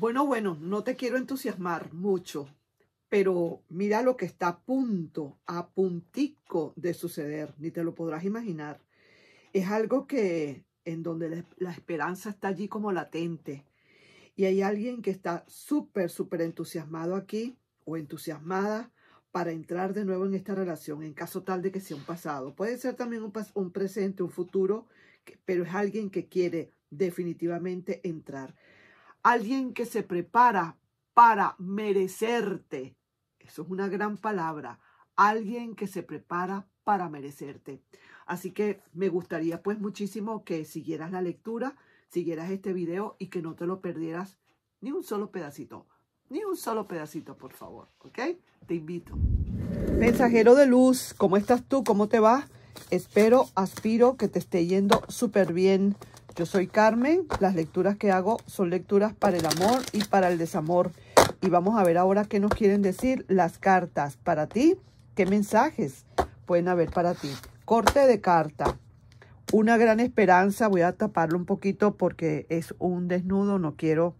Bueno, bueno, no te quiero entusiasmar mucho, pero mira lo que está a punto, a puntico de suceder, ni te lo podrás imaginar. Es algo que en donde la esperanza está allí como latente. Y hay alguien que está súper, súper entusiasmado aquí o entusiasmada para entrar de nuevo en esta relación en caso tal de que sea un pasado. Puede ser también un, un presente, un futuro, pero es alguien que quiere definitivamente entrar alguien que se prepara para merecerte. Eso es una gran palabra, alguien que se prepara para merecerte. Así que me gustaría pues muchísimo que siguieras la lectura, siguieras este video y que no te lo perdieras ni un solo pedacito, ni un solo pedacito, por favor, ¿ok? Te invito. Mensajero de luz, ¿cómo estás tú? ¿Cómo te va? Espero, aspiro que te esté yendo súper bien. Yo soy Carmen, las lecturas que hago son lecturas para el amor y para el desamor. Y vamos a ver ahora qué nos quieren decir las cartas para ti, qué mensajes pueden haber para ti. Corte de carta, una gran esperanza, voy a taparlo un poquito porque es un desnudo, no quiero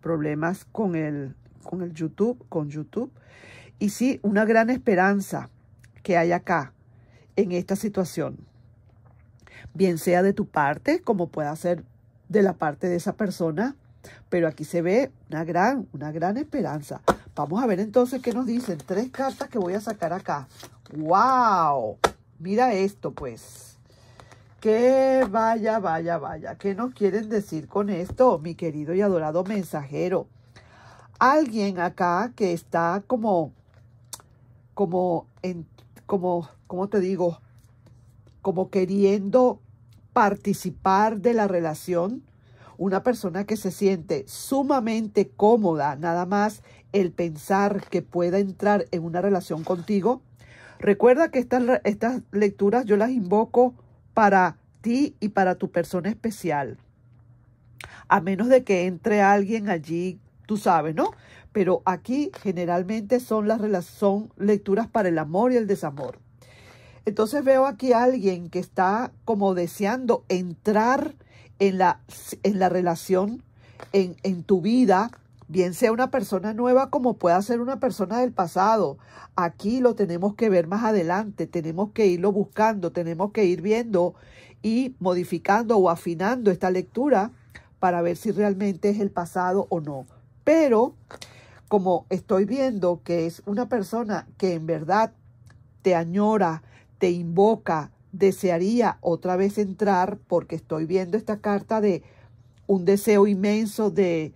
problemas con el, con el YouTube, con YouTube. Y sí, una gran esperanza que hay acá en esta situación bien sea de tu parte, como pueda ser de la parte de esa persona. Pero aquí se ve una gran, una gran esperanza. Vamos a ver entonces qué nos dicen. Tres cartas que voy a sacar acá. ¡Wow! Mira esto, pues. Que vaya, vaya, vaya. ¿Qué nos quieren decir con esto, mi querido y adorado mensajero? Alguien acá que está como, como, en, como, ¿cómo te digo? como queriendo participar de la relación, una persona que se siente sumamente cómoda, nada más el pensar que pueda entrar en una relación contigo. Recuerda que estas, estas lecturas yo las invoco para ti y para tu persona especial. A menos de que entre alguien allí, tú sabes, ¿no? Pero aquí generalmente son las son lecturas para el amor y el desamor. Entonces veo aquí a alguien que está como deseando entrar en la, en la relación, en, en tu vida, bien sea una persona nueva como pueda ser una persona del pasado. Aquí lo tenemos que ver más adelante, tenemos que irlo buscando, tenemos que ir viendo y modificando o afinando esta lectura para ver si realmente es el pasado o no. Pero como estoy viendo que es una persona que en verdad te añora, te invoca, desearía otra vez entrar porque estoy viendo esta carta de un deseo inmenso de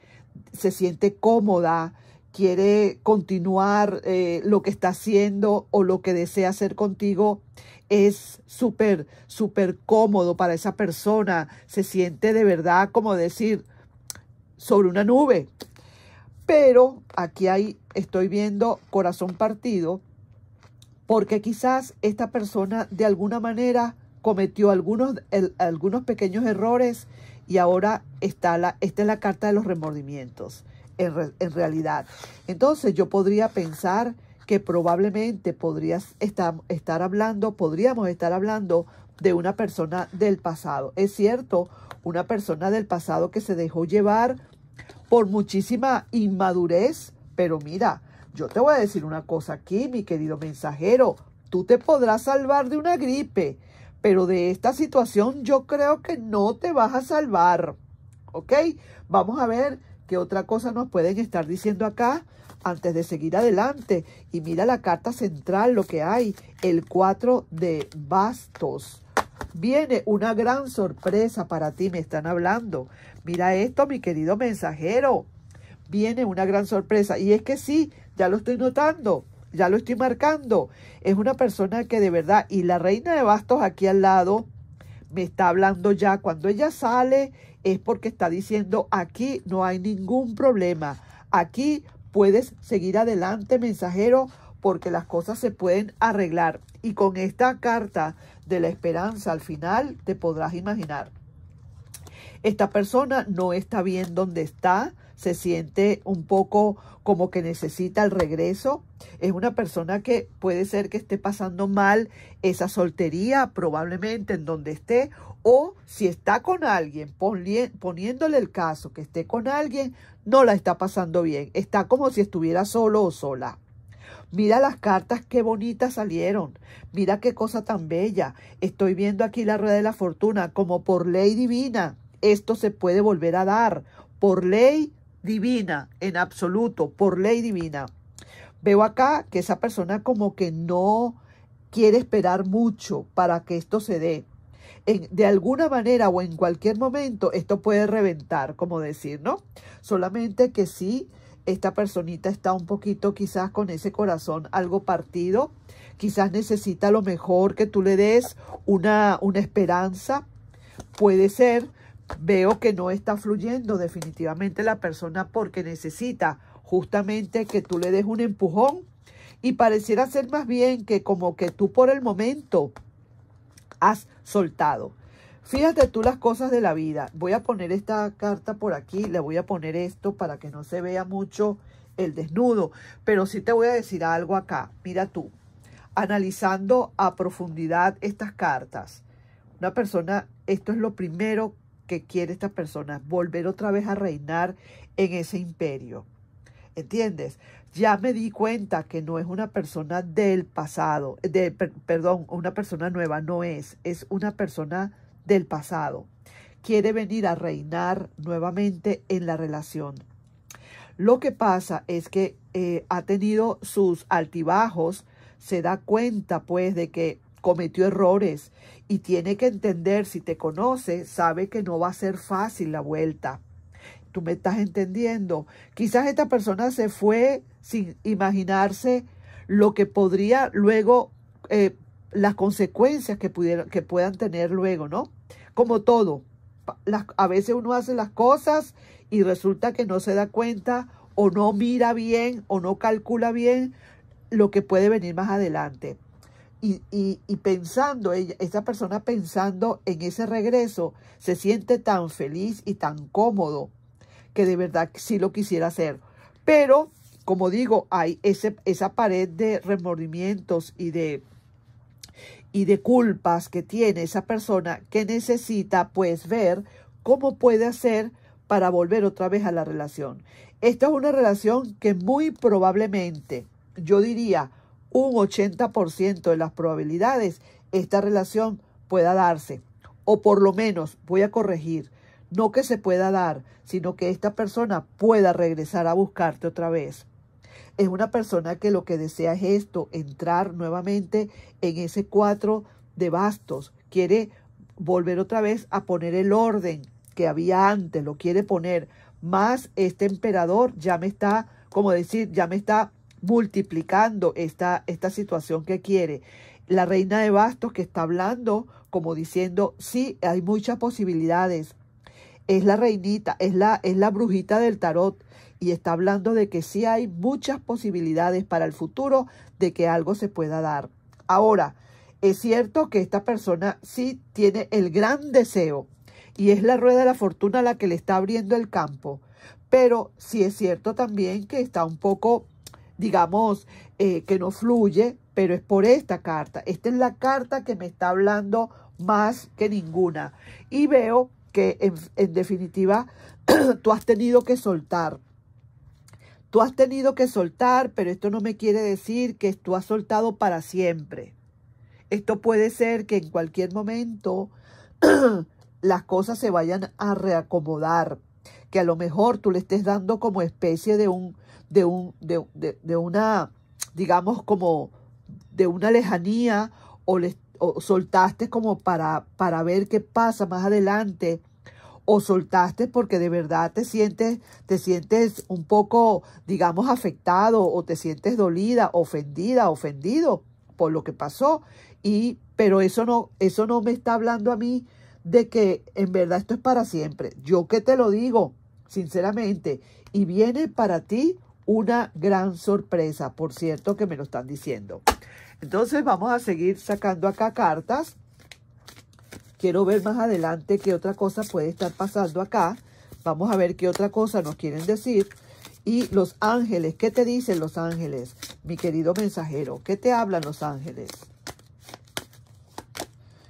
se siente cómoda, quiere continuar eh, lo que está haciendo o lo que desea hacer contigo, es súper, súper cómodo para esa persona. Se siente de verdad como decir sobre una nube. Pero aquí hay, estoy viendo corazón partido porque quizás esta persona de alguna manera cometió algunos, algunos pequeños errores y ahora está la, esta es la carta de los remordimientos en, realidad. Entonces yo podría pensar que probablemente podrías estar hablando, podríamos estar hablando de una persona del pasado. Es cierto, una persona del pasado que se dejó llevar por muchísima inmadurez, pero mira, yo te voy a decir una cosa aquí, mi querido mensajero. Tú te podrás salvar de una gripe, pero de esta situación yo creo que no te vas a salvar. ¿Ok? Vamos a ver qué otra cosa nos pueden estar diciendo acá antes de seguir adelante. Y mira la carta central, lo que hay, el 4 de bastos. Viene una gran sorpresa para ti, me están hablando. Mira esto, mi querido mensajero. Viene una gran sorpresa. Y es que sí, ya lo estoy notando, ya lo estoy marcando. Es una persona que de verdad, y la reina de bastos aquí al lado, me está hablando ya. Cuando ella sale es porque está diciendo, aquí no hay ningún problema. Aquí puedes seguir adelante, mensajero, porque las cosas se pueden arreglar. Y con esta carta de la esperanza al final, te podrás imaginar esta persona no está bien donde está, se siente un poco como que necesita el regreso. Es una persona que puede ser que esté pasando mal esa soltería, probablemente en donde esté, o si está con alguien, poniéndole el caso que esté con alguien, no la está pasando bien. Está como si estuviera solo o sola. Mira las cartas, qué bonitas salieron. Mira qué cosa tan bella. Estoy viendo aquí la rueda de la fortuna, como por ley divina esto se puede volver a dar por ley divina, en absoluto, por ley divina. Veo acá que esa persona como que no quiere esperar mucho para que esto se dé. de alguna manera o en cualquier momento esto puede reventar, como decir, ¿no? Solamente que si esta personita está un poquito quizás con ese corazón algo partido, quizás necesita lo mejor que tú le des una, una esperanza, puede ser, veo que no está fluyendo definitivamente la persona porque necesita justamente que tú le des un empujón y pareciera ser más bien que como que tú por el momento has soltado. Fíjate tú las cosas de la vida. Voy a poner esta carta por aquí, le voy a poner esto para que no se vea mucho el desnudo, pero sí te voy a decir algo acá. Mira tú, analizando a profundidad estas cartas. Una persona, esto es lo primero que quiere esta persona volver otra vez a reinar en ese imperio. ¿Entiendes? Ya me di cuenta que no es una persona del pasado, de, perdón, una persona nueva, no es, es una persona del pasado. Quiere venir a reinar nuevamente en la relación. Lo que pasa es que eh, ha tenido sus altibajos, se da cuenta pues de que cometió errores y tiene que entender, si te conoce, sabe que no va a ser fácil la vuelta. Tú me estás entendiendo. Quizás esta persona se fue sin imaginarse lo que podría luego, eh, las consecuencias que, que puedan tener luego, ¿no? Como todo. a veces uno hace las cosas y resulta que no se da cuenta o no mira bien o no calcula bien lo que puede venir más adelante y, pensando, ella, esa persona pensando en ese regreso, se siente tan feliz y tan cómodo que de verdad sí lo quisiera hacer. Pero, como digo, hay ese, esa pared de remordimientos y de, y de culpas que tiene esa persona que necesita pues ver cómo puede hacer para volver otra vez a la relación. Esta es una relación que muy probablemente, yo diría, un 80% de las probabilidades esta relación pueda darse. O por lo menos, voy a corregir, no que se pueda dar, sino que esta persona pueda regresar a buscarte otra vez. Es una persona que lo que desea es esto, entrar nuevamente en ese cuatro de bastos. Quiere volver otra vez a poner el orden que había antes, lo quiere poner. Más este emperador ya me está, como decir, ya me está multiplicando esta, esta situación que quiere. La reina de bastos que está hablando como diciendo, sí, hay muchas posibilidades. Es la reinita, es la, es la brujita del tarot y está hablando de que sí hay muchas posibilidades para el futuro de que algo se pueda dar. Ahora, es cierto que esta persona sí tiene el gran deseo y es la rueda de la fortuna la que le está abriendo el campo, pero sí es cierto también que está un poco digamos, eh, que no fluye, pero es por esta carta. Esta es la carta que me está hablando más que ninguna. Y veo que en, en definitiva tú has tenido que soltar. Tú has tenido que soltar, pero esto no me quiere decir que tú has soltado para siempre. Esto puede ser que en cualquier momento las cosas se vayan a reacomodar, que a lo mejor tú le estés dando como especie de un de, un, de, de una, digamos, como de una lejanía o, o soltaste como para, para ver qué pasa más adelante o soltaste porque de verdad te sientes, te sientes un poco, digamos, afectado o te sientes dolida, ofendida, ofendido por lo que pasó. Y, pero eso no, eso no me está hablando a mí de que en verdad esto es para siempre. Yo que te lo digo, sinceramente, y viene para ti una gran sorpresa, por cierto, que me lo están diciendo. Entonces vamos a seguir sacando acá cartas. Quiero ver más adelante qué otra cosa puede estar pasando acá. Vamos a ver qué otra cosa nos quieren decir. Y los ángeles, ¿qué te dicen los ángeles? Mi querido mensajero, ¿qué te hablan los ángeles?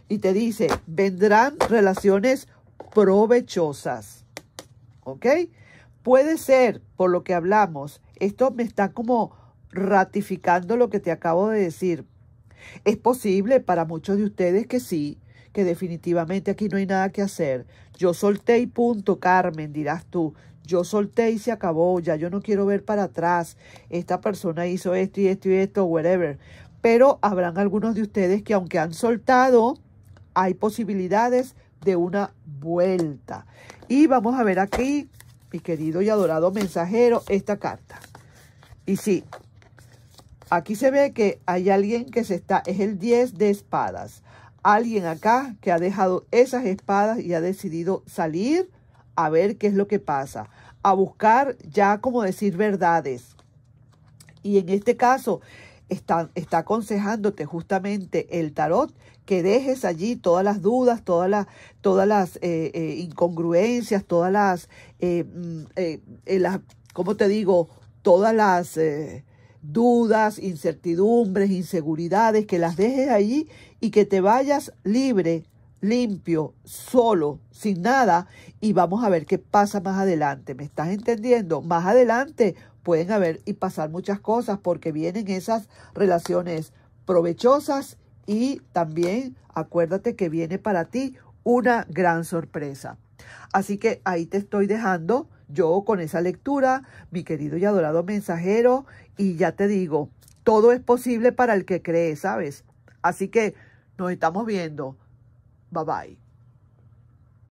Y te dice, vendrán relaciones provechosas. ¿Ok? Puede ser, por lo que hablamos, esto me está como ratificando lo que te acabo de decir. Es posible para muchos de ustedes que sí, que definitivamente aquí no hay nada que hacer. Yo solté y punto, Carmen, dirás tú. Yo solté y se acabó, ya yo no quiero ver para atrás. Esta persona hizo esto y esto y esto, whatever. Pero habrán algunos de ustedes que aunque han soltado, hay posibilidades de una vuelta. Y vamos a ver aquí, mi querido y adorado mensajero, esta carta. Y sí, aquí se ve que hay alguien que se está, es el 10 de espadas. Alguien acá que ha dejado esas espadas y ha decidido salir a ver qué es lo que pasa. A buscar ya como decir verdades. Y en este caso está, aconsejándote justamente el tarot que dejes allí todas las dudas, todas las, todas eh, las eh, incongruencias, todas las, eh, mm, las, ¿cómo te digo? todas las eh, dudas, incertidumbres, inseguridades, que las dejes allí y que te vayas libre, limpio, solo, sin nada, y vamos a ver qué pasa más adelante. ¿Me estás entendiendo? Más adelante pueden haber y pasar muchas cosas porque vienen esas relaciones provechosas y también acuérdate que viene para ti una gran sorpresa. Así que ahí te estoy dejando yo con esa lectura, mi querido y adorado mensajero, y ya te digo, todo es posible para el que cree, ¿sabes? Así que nos estamos viendo. Bye bye.